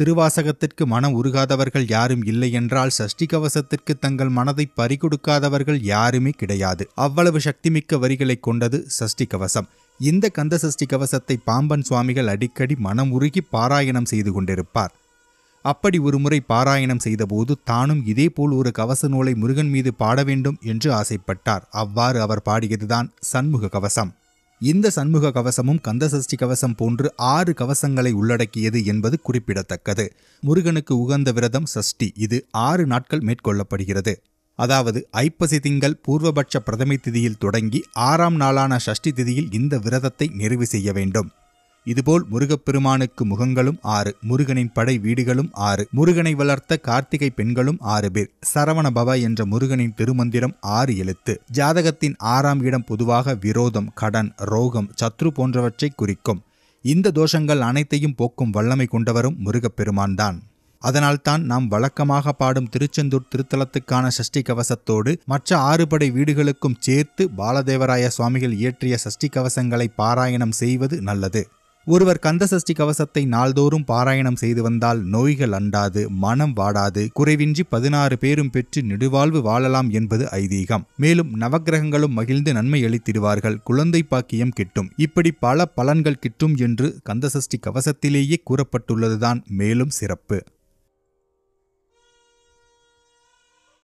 திருவாசகத்திற்கு மனம் உருகாதவர்கள் யாரும் இல்லை என்றால் சஷ்டி கவசத்திற்கு தங்கள் மனதை பறிகொடுக்காதவர்கள் யாருமே கிடையாது அவ்வளவு சக்திமிக்க வரிகளை கொண்டது சஷ்டி கவசம் இந்த கந்த சஷ்டி கவசத்தை பாம்பன் சுவாமிகள் அடிக்கடி மனம் உருகி பாராயணம் செய்து கொண்டிருப்பார் அப்படி ஒருமுறை பாராயணம் செய்தபோது தானும் இதேபோல் ஒரு கவச நூலை முருகன் மீது பாட வேண்டும் என்று ஆசைப்பட்டார் அவ்வாறு அவர் பாடியதுதான் சண்முக கவசம் இந்த சண்முக கவசமும் கந்தசஷ்டி கவசம் போன்று ஆறு கவசங்களை உள்ளடக்கியது என்பது குறிப்பிடத்தக்கது முருகனுக்கு உகந்த விரதம் சஷ்டி இது ஆறு நாட்கள் மேற்கொள்ளப்படுகிறது அதாவது ஐப்பசி திங்கள் பூர்வபட்ச பிரதமை திதியில் தொடங்கி ஆறாம் நாளான சஷ்டி திதியில் இந்த விரதத்தை நிறைவு செய்ய வேண்டும் இதுபோல் முருகப்பெருமானுக்கு முகங்களும் ஆறு முருகனின் படை வீடுகளும் ஆறு முருகனை வளர்த்த கார்த்திகை பெண்களும் ஆறு பேர் சரவண பவ என்ற முருகனின் திருமந்திரம் ஆறு எழுத்து ஜாதகத்தின் ஆறாம் இடம் பொதுவாக விரோதம் கடன் ரோகம் சத்ரு போன்றவற்றை குறிக்கும் இந்த தோஷங்கள் அனைத்தையும் போக்கும் வல்லமை கொண்டவரும் முருகப்பெருமான்தான் அதனால்தான் நாம் வழக்கமாக பாடும் திருச்செந்தூர் திருத்தலத்துக்கான சஷ்டி கவசத்தோடு மற்ற ஆறுபடை வீடுகளுக்கும் சேர்த்து பாலதேவராய சுவாமிகள் இயற்றிய சஷ்டி கவசங்களை பாராயணம் செய்வது நல்லது ஒருவர் கந்தசஷ்டி கவசத்தை நாள்தோறும் பாராயணம் செய்து வந்தால் நோய்கள் அண்டாது மனம் வாடாது குறைவின்றி பதினாறு பேரும் பெற்று நெடுவாழ்வு வாழலாம் என்பது ஐதீகம் மேலும் நவகிரகங்களும் மகிழ்ந்து நன்மை அளித்திடுவார்கள் குழந்தை பாக்கியம் கிட்டும் இப்படி பல பலன்கள் கிட்டும் என்று கந்தசஷ்டி கவசத்திலேயே கூறப்பட்டுள்ளதுதான் மேலும் சிறப்பு